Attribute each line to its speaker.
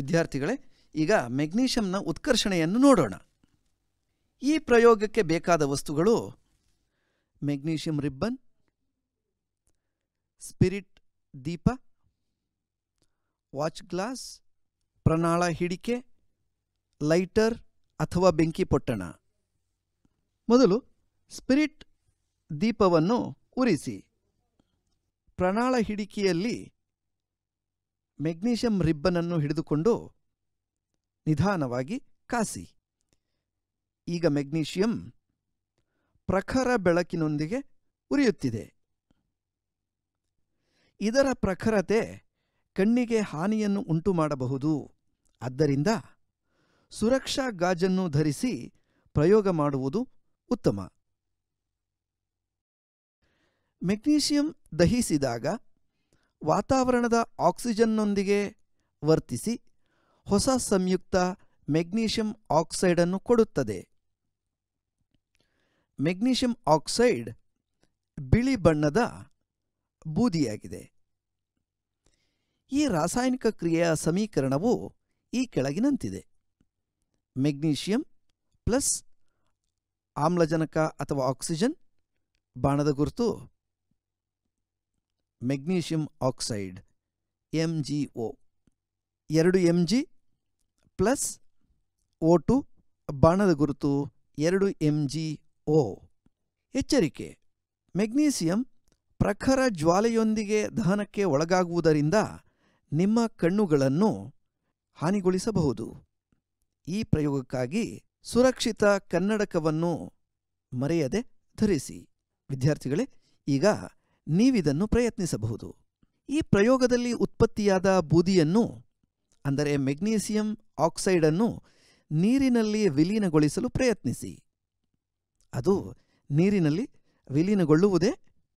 Speaker 1: ವಿದ್ಯಾರ್ಥಿಗಳೇ ಈಗ ಮೆಗ್ನೀಷಿಯಂನ ಉತ್ಕರ್ಷಣೆಯನ್ನು ನೋಡೋಣ ಈ ಪ್ರಯೋಗಕ್ಕೆ ಬೇಕಾದ ವಸ್ತುಗಳು ಮೆಗ್ನೀಷಿಯಂ ರಿಬ್ಬನ್ ಸ್ಪಿರಿಟ್ ದೀಪ ವಾಚ್ ಗ್ಲಾಸ್ ಪ್ರಣಾಳ ಹಿಡಿಕೆ ಲೈಟರ್ ಅಥವಾ ಬೆಂಕಿ ಪೊಟ್ಟಣ ಮೊದಲು ಸ್ಪಿರಿಟ್ ದೀಪವನ್ನು ಉರಿಸಿ ಪ್ರಣಾಳ ಹಿಡಿಕೆಯಲ್ಲಿ ಮೆಗ್ನೀಷಿಯಂ ರಿಬ್ಬನನ್ನು ಹಿಡಿದುಕೊಂಡು ನಿಧಾನವಾಗಿ ಕಾಸಿ ಈಗ ಮೆಗ್ನೀಷಿಯಂ ಪ್ರಖರ ಬೆಳಕಿನೊಂದಿಗೆ ಉರಿಯುತ್ತಿದೆ ಇದರ ಪ್ರಖರತೆ ಕಣ್ಣಿಗೆ ಹಾನಿಯನ್ನು ಉಂಟು ಮಾಡಬಹುದು ಆದ್ದರಿಂದ ಸುರಕ್ಷಾ ಗಾಜನ್ನು ಧರಿಸಿ ಪ್ರಯೋಗ ಮಾಡುವುದು ಉತ್ತಮ ಮೆಗ್ನೀಷಿಯಂ ದಹಿಸಿದಾಗ ವಾತಾವರಣದ ಆಕ್ಸಿಜನ್ನೊಂದಿಗೆ ವರ್ತಿಸಿ ಹೊಸ ಸಂಯುಕ್ತ ಮೆಗ್ನೀಷಿಯಂ ಆಕ್ಸೈಡನ್ನು ಕೊಡುತ್ತದೆ ಮೆಗ್ನೀಷಿಯಂ ಆಕ್ಸೈಡ್ ಬಿಳಿ ಬಣ್ಣದ ಬೂದಿಯಾಗಿದೆ ಈ ರಾಸಾಯನಿಕ ಕ್ರಿಯೆಯ ಸಮೀಕರಣವು ಈ ಕೆಳಗಿನಂತಿದೆ ಮೆಗ್ನೀಷಿಯಂ ಪ್ಲಸ್ ಆಮ್ಲಜನಕ ಅಥವಾ ಆಕ್ಸಿಜನ್ ಬಾಣದ ಗುರುತು magnesium oxide M G O ಎರಡು M G plus O two ಬಾಣದ ಗುರುತು ಎರಡು ಎಮ್ ಜಿ ಒ ಎಚ್ಚರಿಕೆ ಮೆಗ್ನೀಸಿಯಂ ಪ್ರಖರ ಜ್ವಾಲೆಯೊಂದಿಗೆ ದಹನಕ್ಕೆ ಒಳಗಾಗುವುದರಿಂದ ನಿಮ್ಮ ಕಣ್ಣುಗಳನ್ನು ಹಾನಿಗೊಳಿಸಬಹುದು ಈ ಪ್ರಯೋಗಕ್ಕಾಗಿ ಸುರಕ್ಷಿತ ಕನ್ನಡಕವನ್ನು ಮರೆಯದೆ ಧರಿಸಿ ವಿದ್ಯಾರ್ಥಿಗಳೇ ಈಗ ನೀವಿದನ್ನು ಪ್ರಯತ್ನಿಸಬಹುದು ಈ ಪ್ರಯೋಗದಲ್ಲಿ ಉತ್ಪತ್ತಿಯಾದ ಬೂದಿಯನ್ನು ಅಂದರೆ ಮೆಗ್ನೀಸಿಯಂ ಆಕ್ಸೈಡನ್ನು ನೀರಿನಲ್ಲಿ ವಿಲೀನಗೊಳಿಸಲು ಪ್ರಯತ್ನಿಸಿ ಅದು ನೀರಿನಲ್ಲಿ ವಿಲೀನಗೊಳ್ಳುವುದೇ